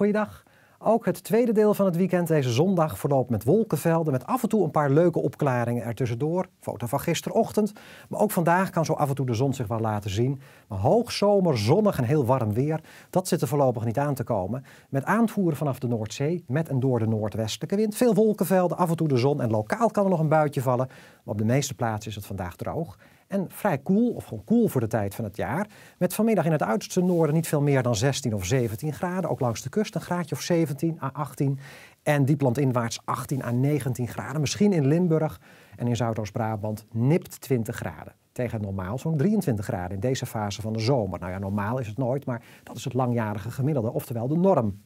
Goeiedag. Ook het tweede deel van het weekend deze zondag verloopt met wolkenvelden, met af en toe een paar leuke opklaringen ertussendoor. Foto van gisterochtend. Maar ook vandaag kan zo af en toe de zon zich wel laten zien. Maar hoogzomer, zonnig en heel warm weer, dat zit er voorlopig niet aan te komen. Met aanvoeren vanaf de Noordzee, met en door de noordwestelijke wind. Veel wolkenvelden, af en toe de zon en lokaal kan er nog een buitje vallen. Maar op de meeste plaatsen is het vandaag droog. En vrij koel, cool, of gewoon koel cool voor de tijd van het jaar. Met vanmiddag in het uiterste noorden niet veel meer dan 16 of 17 graden. Ook langs de kust een graadje of 17 à 18. En inwaarts 18 à 19 graden. Misschien in Limburg en in Zuidoost-Brabant nipt 20 graden. Tegen normaal zo'n 23 graden in deze fase van de zomer. Nou ja, normaal is het nooit, maar dat is het langjarige gemiddelde, oftewel de norm.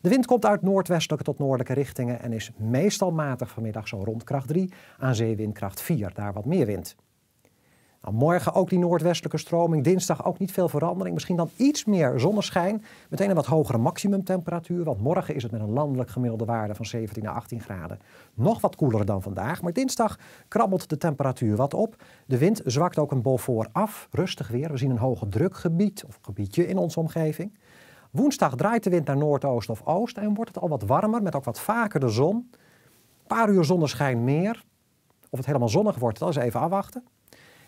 De wind komt uit noordwestelijke tot noordelijke richtingen en is meestal matig vanmiddag zo rond kracht 3 aan zeewindkracht 4, daar wat meer wind. Nou, morgen ook die noordwestelijke stroming. Dinsdag ook niet veel verandering. Misschien dan iets meer zonneschijn. Meteen een wat hogere maximumtemperatuur. Want morgen is het met een landelijk gemiddelde waarde van 17 naar 18 graden. Nog wat koeler dan vandaag. Maar dinsdag krabbelt de temperatuur wat op. De wind zwakt ook een voor af. Rustig weer. We zien een hoge drukgebied of gebiedje in onze omgeving. Woensdag draait de wind naar noordoost of oost. En wordt het al wat warmer met ook wat vaker de zon. Een paar uur zonneschijn meer. Of het helemaal zonnig wordt, dat is even afwachten.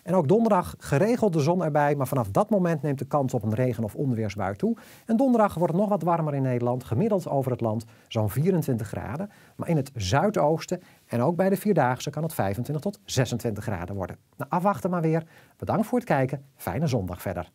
En ook donderdag geregeld de zon erbij, maar vanaf dat moment neemt de kans op een regen- of onweersbui toe. En donderdag wordt het nog wat warmer in Nederland, gemiddeld over het land zo'n 24 graden. Maar in het zuidoosten en ook bij de Vierdaagse kan het 25 tot 26 graden worden. Nou, afwachten maar weer. Bedankt voor het kijken. Fijne zondag verder.